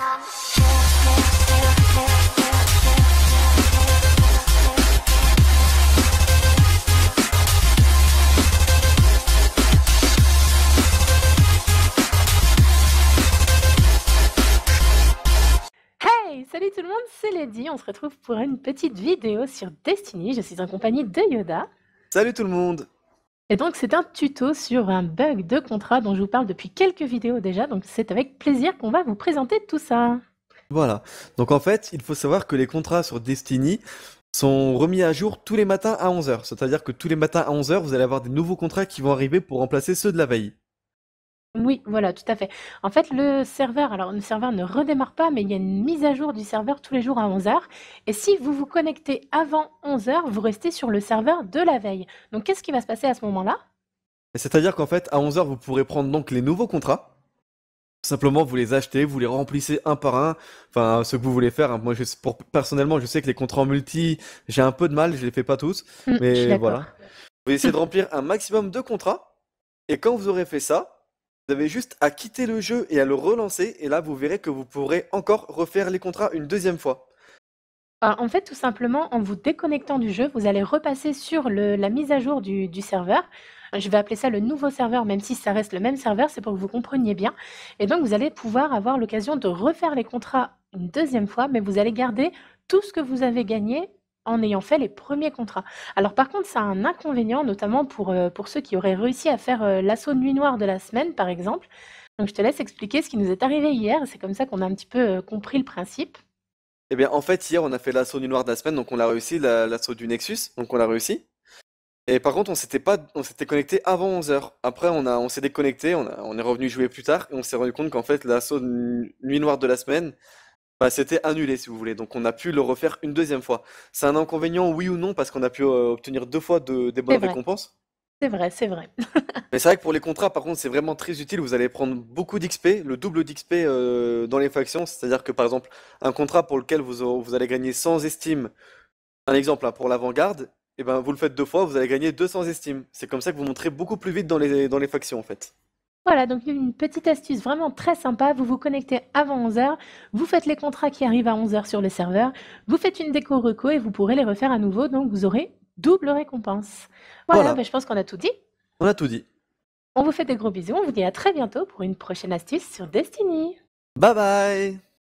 Hey Salut tout le monde, c'est Lady. On se retrouve pour une petite vidéo sur Destiny. Je suis en compagnie de Yoda. Salut tout le monde. Et donc, c'est un tuto sur un bug de contrat dont je vous parle depuis quelques vidéos déjà. Donc, c'est avec plaisir qu'on va vous présenter tout ça. Voilà. Donc, en fait, il faut savoir que les contrats sur Destiny sont remis à jour tous les matins à 11h. C'est-à-dire que tous les matins à 11h, vous allez avoir des nouveaux contrats qui vont arriver pour remplacer ceux de la veille. Oui, voilà, tout à fait. En fait, le serveur alors le serveur ne redémarre pas, mais il y a une mise à jour du serveur tous les jours à 11h et si vous vous connectez avant 11h vous restez sur le serveur de la veille. Donc qu'est-ce qui va se passer à ce moment-là? C'est-à-dire qu'en fait, à 11h vous pourrez prendre donc les nouveaux contrats. Simplement, vous les achetez, vous les remplissez un par un, enfin ce que vous voulez faire. Hein. Moi, pour, personnellement, je sais que les contrats en multi, j'ai un peu de mal, je les fais pas tous, hum, mais voilà. Vous essayez de remplir un maximum de contrats, et quand vous aurez fait ça, vous avez juste à quitter le jeu et à le relancer, et là vous verrez que vous pourrez encore refaire les contrats une deuxième fois. Euh, en fait, tout simplement, en vous déconnectant du jeu, vous allez repasser sur la mise à jour du, serveur. Je vais appeler ça le nouveau serveur, même si ça reste le même serveur, c'est pour que vous compreniez bien. Et donc, vous allez pouvoir avoir l'occasion de refaire les contrats une deuxième fois, mais vous allez garder tout ce que vous avez gagné en ayant fait les premiers contrats. Alors par contre, ça a un inconvénient, notamment pour, euh, pour ceux qui auraient réussi à faire euh, l'assaut nuit noire de la semaine, par exemple. Donc je te laisse expliquer ce qui nous est arrivé hier, c'est comme ça qu'on a un petit peu euh, compris le principe. Eh bien en fait, hier on a fait l'assaut nuit noire de la semaine, donc on a réussi, l'assaut du Nexus, donc on l'a réussi. Et par contre, on s'était connecté avant 11h. Après, on, on s'est déconnecté, on, on est revenu jouer plus tard, et on s'est rendu compte qu'en fait, l'assaut nuit noire de la semaine, bah, c'était annulé, si vous voulez. Donc, on a pu le refaire une deuxième fois. C'est un inconvénient, oui ou non, parce qu'on a pu euh, obtenir deux fois des bonnes récompenses. C'est vrai, c'est vrai. Mais c'est vrai que pour les contrats, par contre, c'est vraiment très utile. Vous allez prendre beaucoup d'XP, le double d'XP euh, dans les factions. C'est-à-dire que, par exemple, un contrat pour lequel vous, vous allez gagner 100 estime, un exemple hein, pour l'avant-garde, eh ben, vous le faites deux fois, vous allez gagner 200 estimes. C'est comme ça que vous montrez beaucoup plus vite dans les, dans les factions, en fait. Voilà, donc une petite astuce vraiment très sympa. Vous vous connectez avant 11h, vous faites les contrats qui arrivent à 11h sur le serveur, vous faites une déco reco et vous pourrez les refaire à nouveau. Donc vous aurez double récompense. Voilà, ben, je pense qu'on a tout dit. On a tout dit. On vous fait des gros bisous. On vous dit à très bientôt pour une prochaine astuce sur Destiny. Bye bye